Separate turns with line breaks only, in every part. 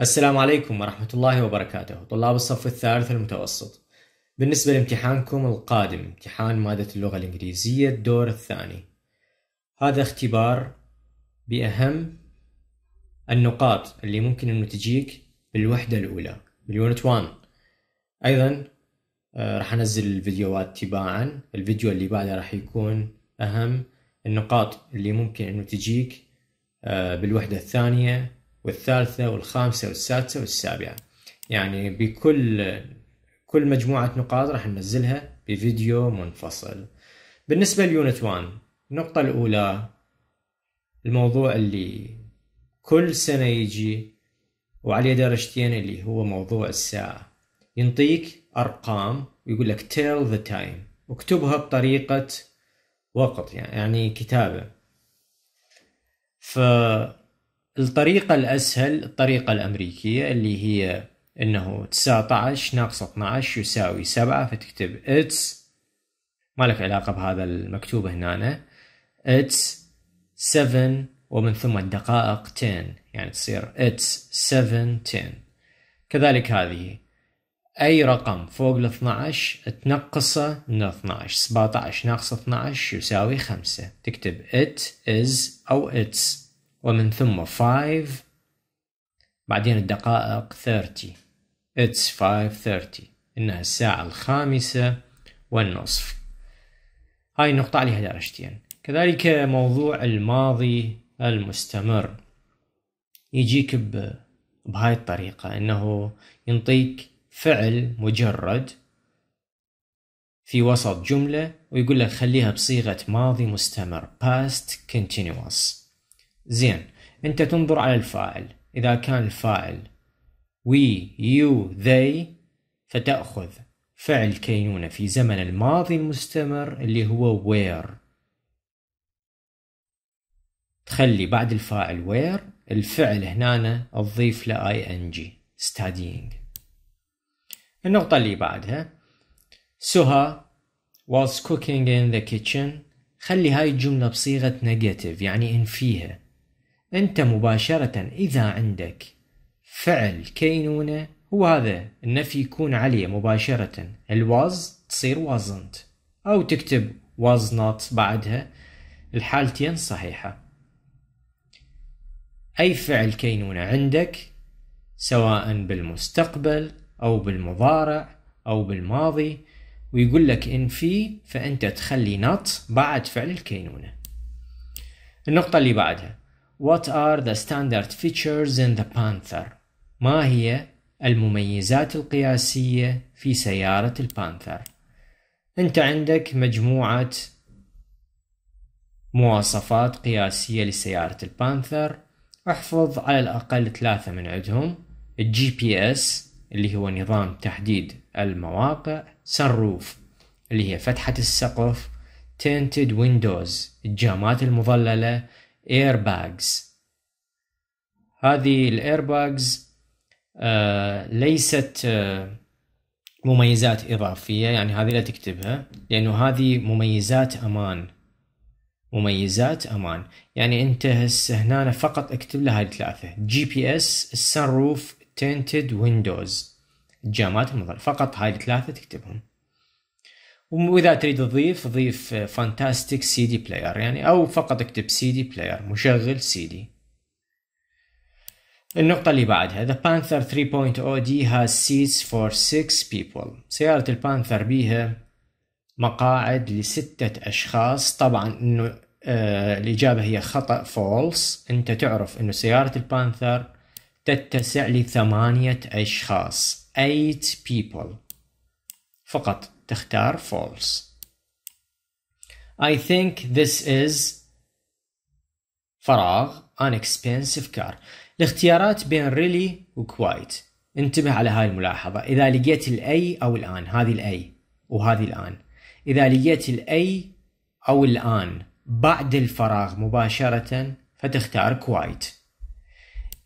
السلام عليكم ورحمة الله وبركاته طلاب الصف الثالث المتوسط بالنسبة لامتحانكم القادم امتحان مادة اللغة الإنجليزية الدور الثاني هذا اختبار بأهم النقاط اللي ممكن أن تجيك بالوحدة الأولى باليونت 1 أيضا آه، راح أنزل الفيديوهات تباعا الفيديو اللي بعده راح يكون أهم النقاط اللي ممكن أنه تجيك آه، بالوحدة الثانية والثالثة والخامسة والسادسة والسابعة يعني بكل كل مجموعة نقاط راح ننزلها بفيديو منفصل بالنسبة ليونت 1 النقطة الأولى الموضوع اللي كل سنة يجي وعليه درجتين اللي هو موضوع الساعة ينطيك أرقام ويقول لك tell the time واكتبها بطريقة وقت يعني كتابة ف الطريقة الأسهل الطريقة الأمريكية اللي هي أنه 19 ناقص 12 يساوي 7 فتكتب it's ما لك علاقة بهذا المكتوب هنا it's 7 ومن ثم الدقائق 10 يعني تصير it's 7 10 كذلك هذه أي رقم فوق ال 12 تنقصه من 12 17 ناقص 12 يساوي 5 تكتب it is أو it's ومن ثم فايف بعدين الدقائق اتس It's ثيرتي إنها الساعة الخامسة والنصف هاي النقطة عليها درجتين كذلك موضوع الماضي المستمر يجيك بهاي الطريقة إنه ينطيك فعل مجرد في وسط جملة ويقول لك خليها بصيغة ماضي مستمر past continuous زين أنت تنظر على الفاعل إذا كان الفاعل we you they فتأخذ فعل كينونة في زمن الماضي المستمر اللي هو where تخلي بعد الفاعل where الفعل هنا تضيف له ing studying النقطة اللي بعدها سهى was cooking in the kitchen خلي هاي الجملة بصيغة negative يعني انفيها أنت مباشرة إذا عندك فعل كينونة هو هذا النفي يكون عليه مباشرة الواز تصير وازنت أو تكتب was not بعدها الحالتين صحيحة أي فعل كينونة عندك سواء بالمستقبل أو بالمضارع أو بالماضي ويقول لك إن في فأنت تخلي not بعد فعل الكينونة النقطة اللي بعدها What are the standard features in the Panther? ما هي المميزات القياسية في سيارة البانثر؟ أنت عندك مجموعة مواصفات قياسية لسيارة البانثر احفظ على الأقل ثلاثة من عندهم الجي بي اس اللي هو نظام تحديد المواقع سنروف اللي هي فتحة السقف تينتد ويندوز الجامات المظللة airbags هذه الايرباجز آه، ليست آه، مميزات إضافية يعني هذه لا تكتبها لأنه هذه مميزات أمان مميزات أمان يعني أنت هسه هنا فقط اكتب لها هذه الثلاثة جي بي اس السن روف تنتد ويندوز الجامات فقط هاي الثلاثة تكتبهم واذا تريد تضيف ضيف فانتاستيك سي دي بلاير يعني او فقط اكتب سي دي بلاير مشغل سي دي النقطة اللي بعدها The Panther 3.0D has seats for 6 people سيارة البانثر بيها مقاعد لستة أشخاص طبعا إنه آه، الإجابة هي خطأ false أنت تعرف إنه سيارة البانثر تتسع لثمانية أشخاص 8 people فقط تختار false I think this is فراغ an expensive car الاختيارات بين really و quite انتبه على هاي الملاحظة إذا لقيت الأي أو الآن هذه الأي وهذه الآن إذا لقيت الأي أو الآن بعد الفراغ مباشرة فتختار quite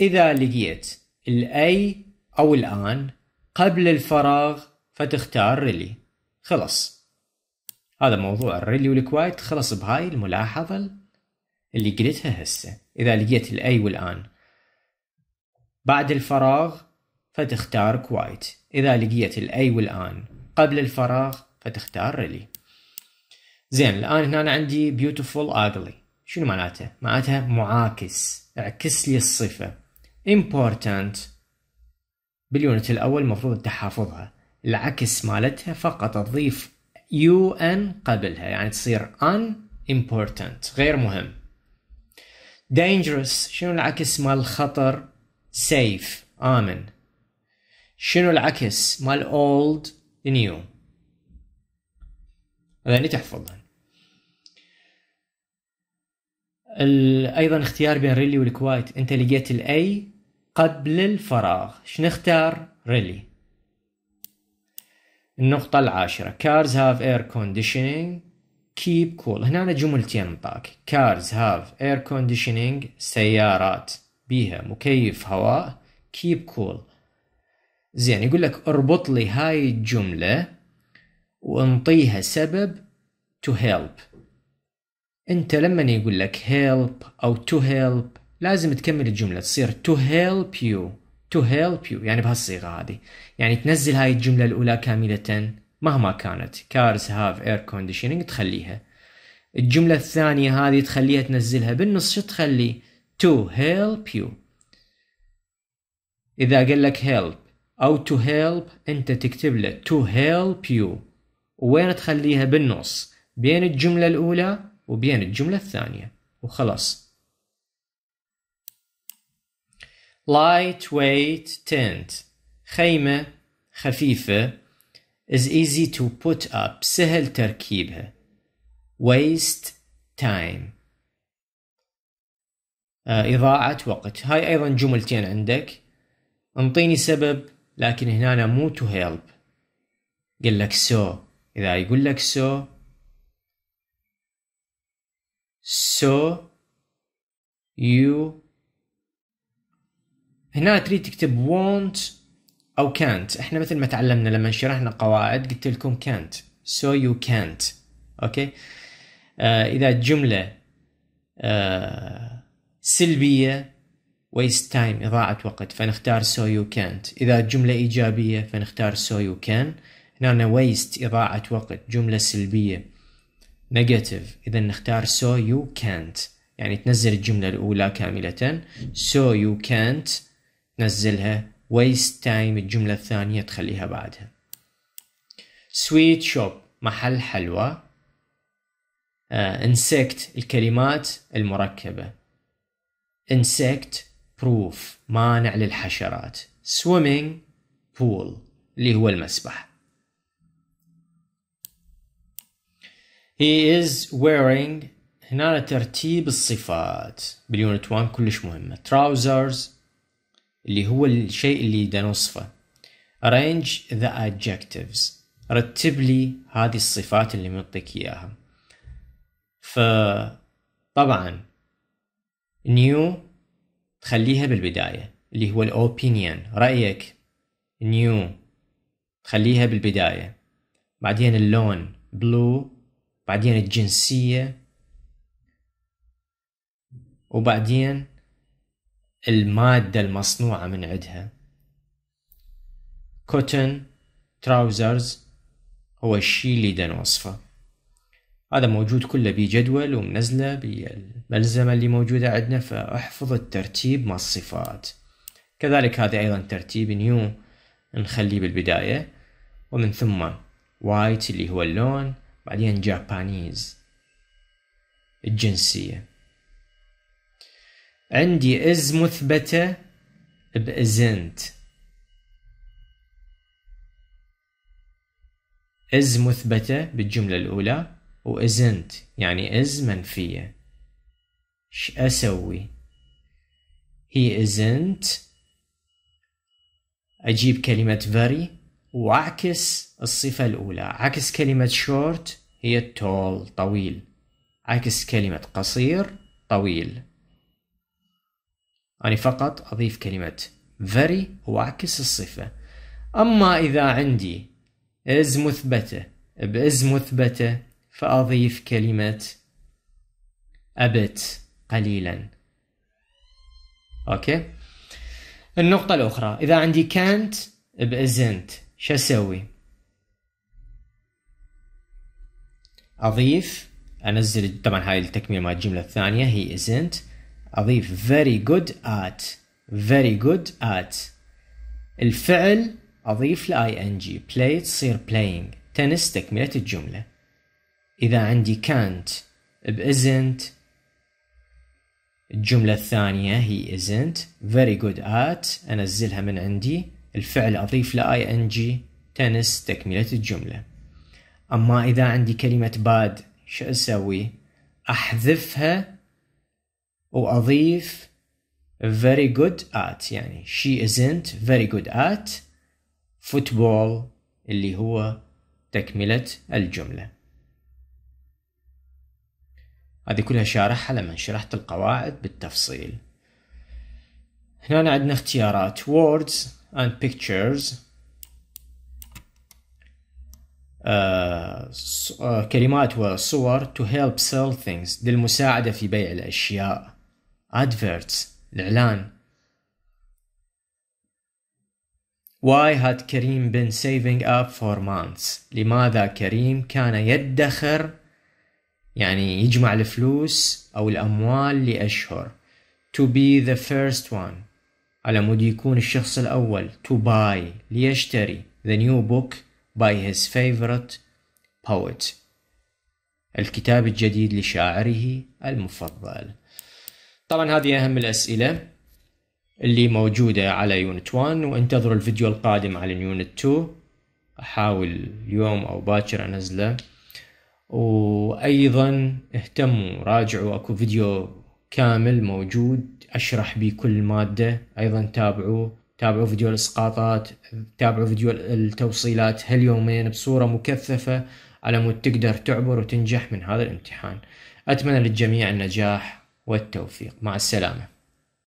إذا لقيت الأي أو الآن قبل الفراغ فتختار really خلص هذا موضوع الريلي والكوايت خلص بهاي الملاحظة اللي قلتها هسه إذا لقيت الأي والآن بعد الفراغ فتختار كوايت إذا لقيت الأي والآن قبل الفراغ فتختار ريلي زين الآن هنا أنا عندي beautiful ugly شنو معناته؟ معناتها معاكس اعكس لي الصفة important باليونت الأول المفروض تحافظها العكس مالتها فقط تضيف يو ان قبلها يعني تصير ان امبورتنت غير مهم dangerous شنو العكس مال خطر safe آمن شنو العكس مال old new هذني تحفظها ايضا اختيار بين ريلي والكوايت انت لقيت الاي قبل الفراغ شنختار ريلي النقطة العاشرة cars have air conditioning keep cool هنا جملتين انطاك cars have air conditioning سيارات بيها مكيف هواء keep cool. زين يقول لك اربط لي هاي الجملة وانطيها سبب to help انت لما يقول لك help او to help لازم تكمل الجملة تصير to help you to help you يعني بهالصيغة هذه يعني تنزل هاي الجملة الأولى كاملة مهما كانت cars have air conditioning تخليها الجملة الثانية هذه تخليها تنزلها بالنص شو تخلي to help you إذا قال لك help أو to help أنت تكتب له to help you وين تخليها بالنص بين الجملة الأولى وبين الجملة الثانية وخلاص Lightweight tent خيمة خفيفة is easy to put up سهل تركيبها waste time آه، إضاعة وقت هاي أيضا جملتين عندك انطيني سبب لكن هنا مو to help قل لك so إذا يقول لك so so you هنا تريد تكتب want أو can't احنا مثل ما تعلمنا لما شرحنا قواعد قلت لكم can't so you can't أوكي آه إذا الجملة آه سلبية waste time إضاعة وقت فنختار so you can't إذا الجملة إيجابية فنختار so you can هنا waste إضاعة وقت جملة سلبية نيجاتيف إذا نختار so you can't يعني تنزل الجملة الأولى كاملة so you can't نزلها waste time الجملة الثانية تخليها بعدها sweet shop محل حلوى uh, insect الكلمات المركبة insect proof مانع للحشرات swimming pool اللي هو المسبح he is wearing هنا ترتيب الصفات باليونت 1 كلش مهمة trousers اللي هو الشيء اللي دا نوصفه arrange the adjectives رتب لي هذه الصفات اللي منطيك اياها فطبعا new تخليها بالبداية اللي هو الopinion رأيك new تخليها بالبداية بعدين اللون blue بعدين الجنسية وبعدين المادة المصنوعة من عدها كوتن تراوزرز هو الشي اللي دا نوصفه هذا موجود كله بجدول ومنزله بالملزمة اللي موجودة عندنا فاحفظ الترتيب مع الصفات كذلك هذا أيضا ترتيب نيو نخليه بالبداية ومن ثم وايت اللي هو اللون بعدين جابانيز الجنسية عندي إز مثبتة بإزنت إز مثبتة بالجملة الأولى وإزنت يعني إز منفية ش أسوي هي isn't أجيب كلمة very وأعكس الصفة الأولى عكس كلمة short هي tall طويل عكس كلمة قصير طويل أنا فقط أضيف كلمة very وأعكس الصفة أما إذا عندي is مثبتة بإز مثبتة فأضيف كلمة أبت قليلا أوكي النقطة الأخرى إذا عندي can't بإزنت شو أسوي أضيف أنزل طبعا هاي التكملة مع الجملة الثانية هي isn't أضيف very good at very good at الفعل أضيف ل ing play تصير playing tennis تكملة الجملة إذا عندي can't ب isn't الجملة الثانية هي isn't very good at أنزلها من عندي الفعل أضيف ل ing tennis تكملة الجملة أما إذا عندي كلمة bad شو أسوي؟ أحذفها وأضيف very good at يعني she isn't very good at football اللي هو تكملة الجملة هذه كلها شارحها لما شرحت القواعد بالتفصيل هنا عندنا اختيارات words and pictures آه, آه، كلمات وصور to help sell things للمساعدة في بيع الأشياء adverts الإعلان Why had Kareem been saving up for months لماذا كريم كان يدخر يعني يجمع الفلوس أو الأموال لأشهر to be the first one على مود يكون الشخص الأول to buy ليشتري the new book by his favorite poet الكتاب الجديد لشاعره المفضل طبعا هذه أهم الأسئلة اللي موجودة على يونت 1 وانتظروا الفيديو القادم على يونت 2 أحاول اليوم أو باكر أنزله وأيضا اهتموا راجعوا أكو فيديو كامل موجود أشرح بيه كل مادة أيضا تابعوا تابعوا فيديو الإسقاطات تابعوا فيديو التوصيلات هاليومين بصورة مكثفة على مود تقدر تعبر وتنجح من هذا الامتحان أتمنى للجميع النجاح والتوفيق مع السلامه